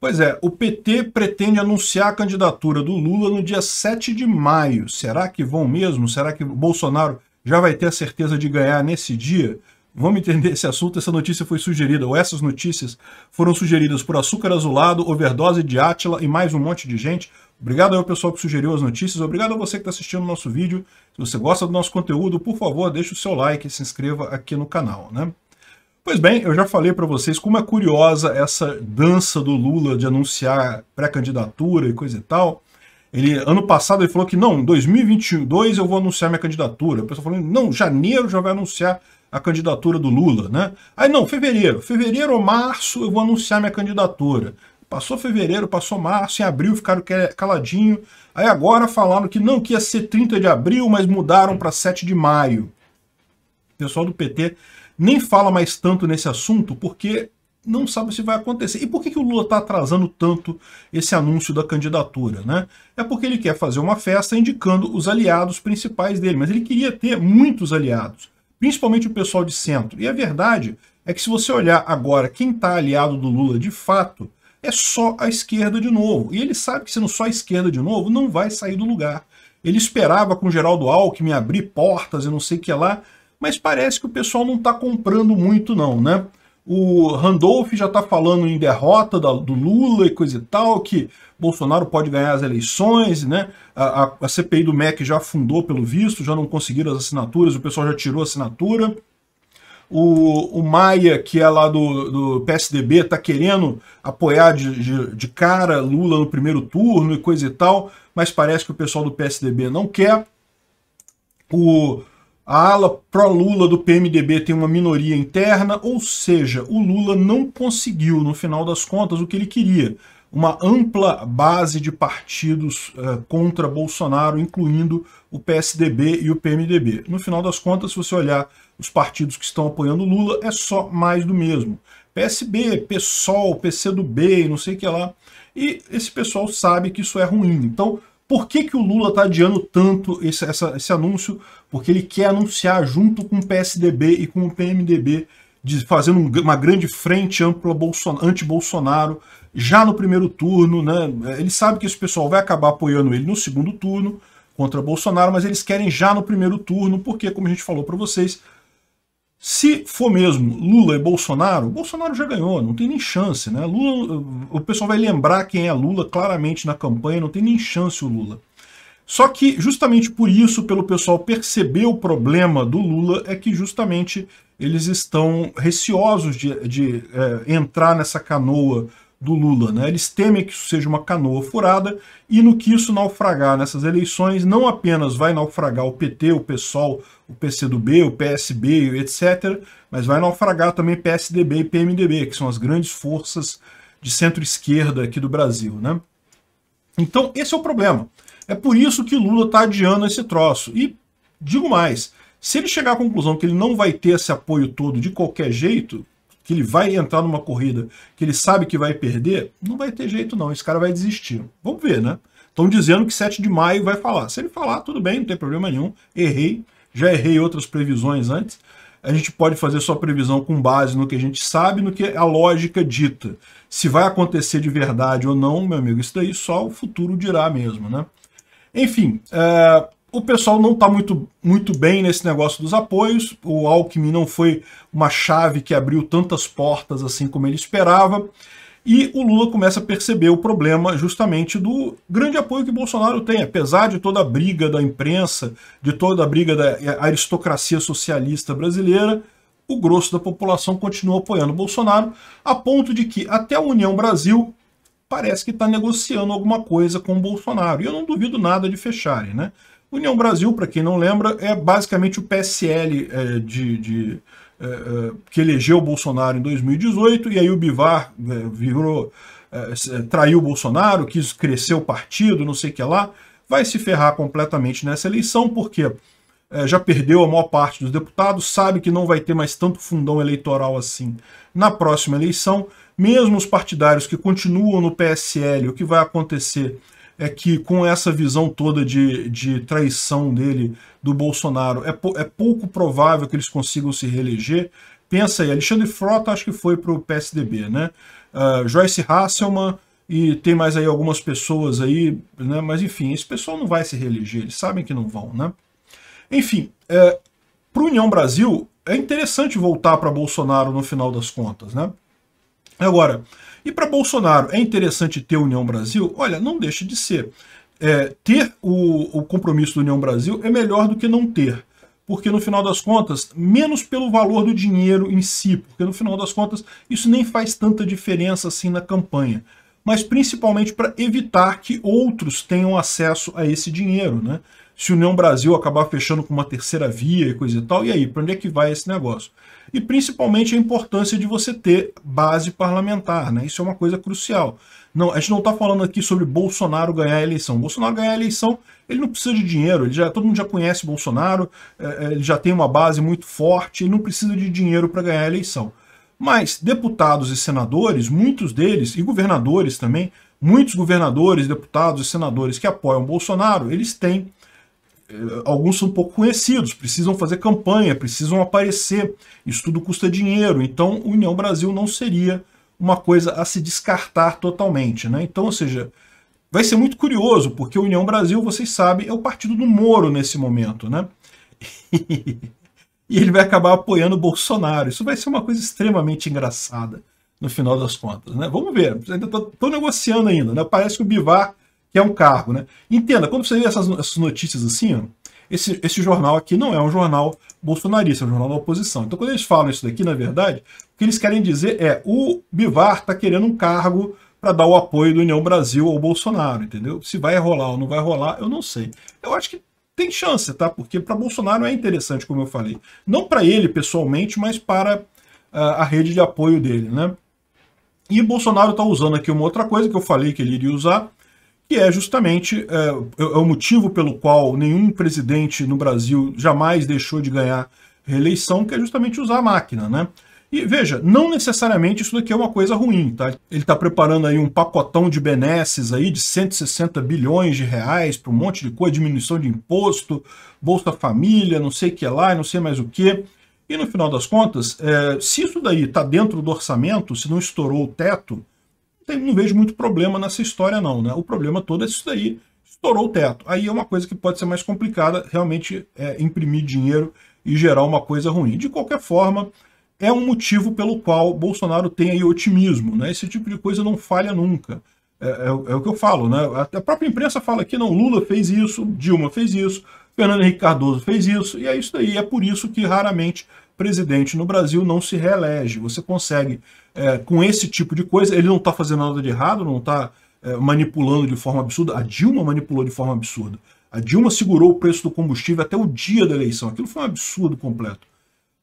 Pois é, o PT pretende anunciar a candidatura do Lula no dia 7 de maio. Será que vão mesmo? Será que Bolsonaro já vai ter a certeza de ganhar nesse dia? Vamos entender esse assunto. Essa notícia foi sugerida, ou essas notícias foram sugeridas por Açúcar Azulado, Overdose de Átila e mais um monte de gente. Obrigado ao pessoal que sugeriu as notícias. Obrigado a você que está assistindo o nosso vídeo. Se você gosta do nosso conteúdo, por favor, deixe o seu like e se inscreva aqui no canal. Né? Pois bem, eu já falei para vocês como é curiosa essa dança do Lula de anunciar pré-candidatura e coisa e tal. Ele, ano passado ele falou que não, em 2022 eu vou anunciar minha candidatura. O pessoal falou, não, janeiro já vai anunciar a candidatura do Lula, né? Aí não, fevereiro, fevereiro ou março eu vou anunciar minha candidatura. Passou fevereiro, passou março, em abril ficaram caladinho. Aí agora falaram que não, que ia ser 30 de abril, mas mudaram para 7 de maio. O pessoal do PT nem fala mais tanto nesse assunto porque não sabe se vai acontecer. E por que, que o Lula está atrasando tanto esse anúncio da candidatura? Né? É porque ele quer fazer uma festa indicando os aliados principais dele, mas ele queria ter muitos aliados, principalmente o pessoal de centro. E a verdade é que se você olhar agora quem está aliado do Lula de fato, é só a esquerda de novo. E ele sabe que sendo só a esquerda de novo, não vai sair do lugar. Ele esperava com Geraldo Alckmin abrir portas e não sei o que lá, mas parece que o pessoal não está comprando muito não, né? O Randolph já está falando em derrota da, do Lula e coisa e tal, que Bolsonaro pode ganhar as eleições, né? A, a, a, CPI do MEC já afundou pelo visto, já não conseguiram as assinaturas, o pessoal já tirou a assinatura. O, o Maia, que é lá do, do PSDB, está querendo apoiar de, de, de cara Lula no primeiro turno e coisa e tal, mas parece que o pessoal do PSDB não quer. O a ala pró-Lula do PMDB tem uma minoria interna, ou seja, o Lula não conseguiu, no final das contas, o que ele queria. Uma ampla base de partidos uh, contra Bolsonaro, incluindo o PSDB e o PMDB. No final das contas, se você olhar os partidos que estão apoiando Lula, é só mais do mesmo. PSB, PSOL, PCdoB, não sei o que lá. E esse pessoal sabe que isso é ruim. Então, por que, que o Lula está adiando tanto esse, essa, esse anúncio? Porque ele quer anunciar junto com o PSDB e com o PMDB, de, fazendo uma grande frente ampla anti-Bolsonaro já no primeiro turno. Né? Ele sabe que esse pessoal vai acabar apoiando ele no segundo turno contra Bolsonaro, mas eles querem já no primeiro turno, porque, como a gente falou para vocês, se for mesmo Lula e Bolsonaro, Bolsonaro já ganhou, não tem nem chance, né? Lula, o pessoal vai lembrar quem é Lula claramente na campanha, não tem nem chance o Lula. Só que justamente por isso, pelo pessoal perceber o problema do Lula, é que justamente eles estão receosos de, de é, entrar nessa canoa do Lula. Né? Eles temem que isso seja uma canoa furada e no que isso naufragar nessas eleições, não apenas vai naufragar o PT, o PSOL, o PCdoB, o PSB, etc., mas vai naufragar também PSDB e PMDB, que são as grandes forças de centro-esquerda aqui do Brasil. Né? Então, esse é o problema. É por isso que Lula está adiando esse troço. E digo mais, se ele chegar à conclusão que ele não vai ter esse apoio todo de qualquer jeito, que ele vai entrar numa corrida que ele sabe que vai perder, não vai ter jeito não, esse cara vai desistir. Vamos ver, né? Estão dizendo que 7 de maio vai falar. Se ele falar, tudo bem, não tem problema nenhum. Errei, já errei outras previsões antes. A gente pode fazer sua previsão com base no que a gente sabe, no que a lógica dita. Se vai acontecer de verdade ou não, meu amigo, isso daí só o futuro dirá mesmo, né? Enfim, é, o pessoal não está muito, muito bem nesse negócio dos apoios. O Alckmin não foi uma chave que abriu tantas portas assim como ele esperava. E o Lula começa a perceber o problema justamente do grande apoio que Bolsonaro tem, apesar de toda a briga da imprensa, de toda a briga da aristocracia socialista brasileira, o grosso da população continua apoiando Bolsonaro, a ponto de que até a União Brasil parece que está negociando alguma coisa com Bolsonaro. E eu não duvido nada de fecharem, né? União Brasil, para quem não lembra, é basicamente o PSL é, de, de é, é, que elegeu o Bolsonaro em 2018, e aí o Bivar é, virou, é, traiu o Bolsonaro, quis crescer o partido, não sei o que lá, vai se ferrar completamente nessa eleição, porque já perdeu a maior parte dos deputados, sabe que não vai ter mais tanto fundão eleitoral assim na próxima eleição. Mesmo os partidários que continuam no PSL, o que vai acontecer é que com essa visão toda de, de traição dele, do Bolsonaro, é, é pouco provável que eles consigam se reeleger. Pensa aí, Alexandre Frota acho que foi para o PSDB, né? Uh, Joyce Hasselman e tem mais aí algumas pessoas aí, né? Mas enfim, esse pessoal não vai se reeleger, eles sabem que não vão, né? Enfim, é, para o União Brasil, é interessante voltar para Bolsonaro no final das contas, né? Agora, e para Bolsonaro, é interessante ter União Brasil? Olha, não deixa de ser. É, ter o, o compromisso da União Brasil é melhor do que não ter porque no final das contas, menos pelo valor do dinheiro em si, porque no final das contas isso nem faz tanta diferença assim na campanha mas principalmente para evitar que outros tenham acesso a esse dinheiro, né? Se o União Brasil acabar fechando com uma terceira via e coisa e tal, e aí, para onde é que vai esse negócio? E principalmente a importância de você ter base parlamentar, né? Isso é uma coisa crucial. Não, a gente não está falando aqui sobre Bolsonaro ganhar a eleição. Bolsonaro ganhar a eleição, ele não precisa de dinheiro, ele já, todo mundo já conhece Bolsonaro, é, é, ele já tem uma base muito forte, ele não precisa de dinheiro para ganhar a eleição. Mas deputados e senadores, muitos deles, e governadores também, muitos governadores, deputados e senadores que apoiam Bolsonaro, eles têm, eh, alguns são pouco conhecidos, precisam fazer campanha, precisam aparecer, isso tudo custa dinheiro, então União Brasil não seria uma coisa a se descartar totalmente. Né? Então, ou seja, vai ser muito curioso, porque União Brasil, vocês sabem, é o partido do Moro nesse momento. né? e ele vai acabar apoiando o Bolsonaro. Isso vai ser uma coisa extremamente engraçada no final das contas, né? Vamos ver. Ainda estou negociando ainda, né? Parece que o Bivar quer um cargo, né? Entenda, quando você vê essas, essas notícias assim, ó, esse, esse jornal aqui não é um jornal bolsonarista, é um jornal da oposição. Então, quando eles falam isso daqui, na verdade, o que eles querem dizer é o Bivar está querendo um cargo para dar o apoio do União Brasil ao Bolsonaro, entendeu? Se vai rolar ou não vai rolar, eu não sei. Eu acho que tem chance, tá? Porque para Bolsonaro é interessante, como eu falei. Não para ele pessoalmente, mas para a, ah, a rede de apoio dele, né? E Bolsonaro está usando aqui uma outra coisa que eu falei que ele iria usar, que é justamente eh, é, é, o motivo pelo qual nenhum presidente no Brasil jamais deixou de ganhar reeleição, que é justamente usar a máquina, né? E veja, não necessariamente isso daqui é uma coisa ruim, tá? Ele está preparando aí um pacotão de benesses aí de 160 bilhões de reais para um monte de coisa, diminuição de imposto, Bolsa Família, não sei o que lá, não sei mais o que. E no final das contas, é, se isso daí está dentro do orçamento, se não estourou o teto, não vejo muito problema nessa história não, né? O problema todo é isso daí, estourou o teto. Aí é uma coisa que pode ser mais complicada, realmente é, imprimir dinheiro e gerar uma coisa ruim. De qualquer forma, é um motivo pelo qual Bolsonaro tem aí otimismo. Né? Esse tipo de coisa não falha nunca. É, é, é, o que eu falo, né? A própria imprensa fala que não, Lula fez isso, Dilma fez isso, Fernando Henrique Cardoso fez isso, e é isso aí. É por isso que raramente presidente no Brasil não se reelege. Você consegue, é, com esse tipo de coisa, ele não está fazendo nada de errado, não está é, manipulando de forma absurda. A Dilma manipulou de forma absurda. A Dilma segurou o preço do combustível até o dia da eleição. Aquilo foi um absurdo completo.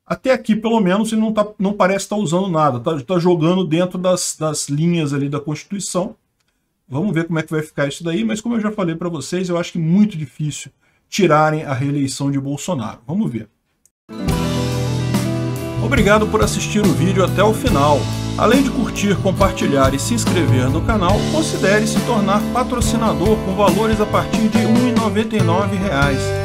Até aqui, pelo menos, ele não, tá, não parece estar tá usando nada, está tá jogando dentro das, das linhas ali da Constituição. Vamos ver como é que vai ficar isso daí, mas como eu já falei para vocês, eu acho que é muito difícil tirarem a reeleição de Bolsonaro. Vamos ver. Obrigado por assistir o vídeo até o final. Além de curtir, compartilhar e se inscrever no canal, considere se tornar patrocinador com valores a partir de R$ 1,99